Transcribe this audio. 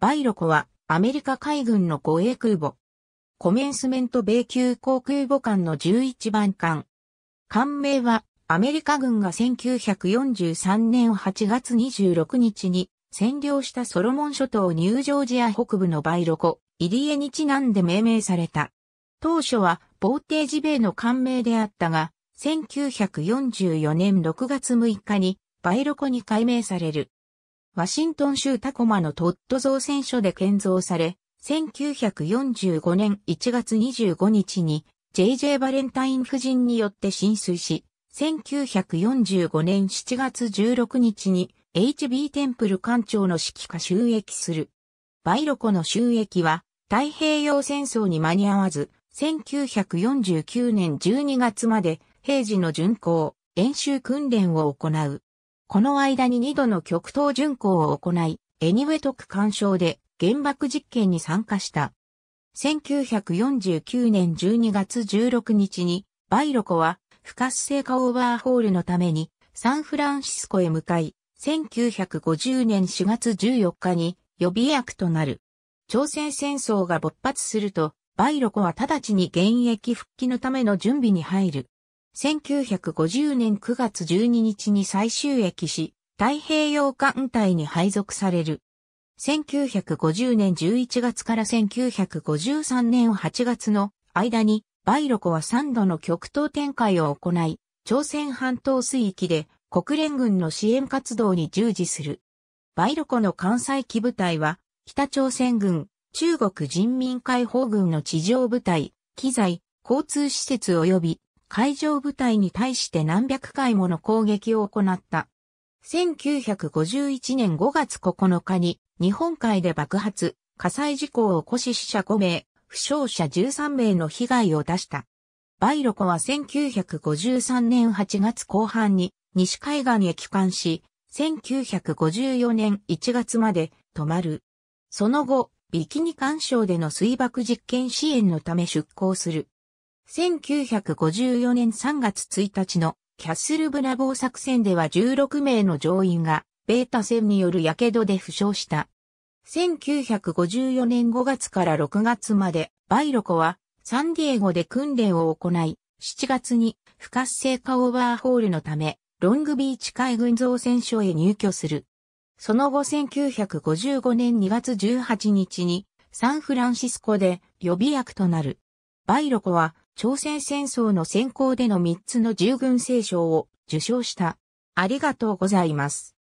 バイロコはアメリカ海軍の護衛空母。コメンスメント米級航空母艦の11番艦。艦名はアメリカ軍が1943年8月26日に占領したソロモン諸島ニュージョージア北部のバイロコ、イリエにちなんで命名された。当初はボーテージ米の艦名であったが、1944年6月6日にバイロコに改名される。ワシントン州タコマのトッド造船所で建造され、1945年1月25日に JJ バレンタイン夫人によって浸水し、1945年7月16日に HB テンプル艦長の指揮下収益する。バイロコの収益は太平洋戦争に間に合わず、1949年12月まで平時の巡航、演習訓練を行う。この間に2度の極東巡航を行い、エニウェトク干渉で原爆実験に参加した。1949年12月16日に、バイロコは不活性化オーバーホールのためにサンフランシスコへ向かい、1950年4月14日に予備役となる。朝鮮戦争が勃発すると、バイロコは直ちに現役復帰のための準備に入る。1950年9月12日に再収益し、太平洋艦隊に配属される。1950年11月から1953年8月の間に、バイロコは3度の極東展開を行い、朝鮮半島水域で国連軍の支援活動に従事する。バイロコの関西機部隊は、北朝鮮軍、中国人民解放軍の地上部隊、機材、交通施設及び海上部隊に対して何百回もの攻撃を行った。1951年5月9日に日本海で爆発、火災事故を起こし死者5名、負傷者13名の被害を出した。バイロコは1953年8月後半に西海岸へ帰還し、1954年1月まで止まる。その後、ビキニ干渉での水爆実験支援のため出港する。1954年3月1日のキャッスルブラボー作戦では16名の乗員がベータ戦による火傷で負傷した。1954年5月から6月までバイロコはサンディエゴで訓練を行い、7月に不活性化オーバーホールのためロングビーチ海軍造船所へ入居する。その後1955年2月18日にサンフランシスコで予備役となる。バイロコは朝鮮戦争の先行での3つの従軍聖章を受賞した。ありがとうございます。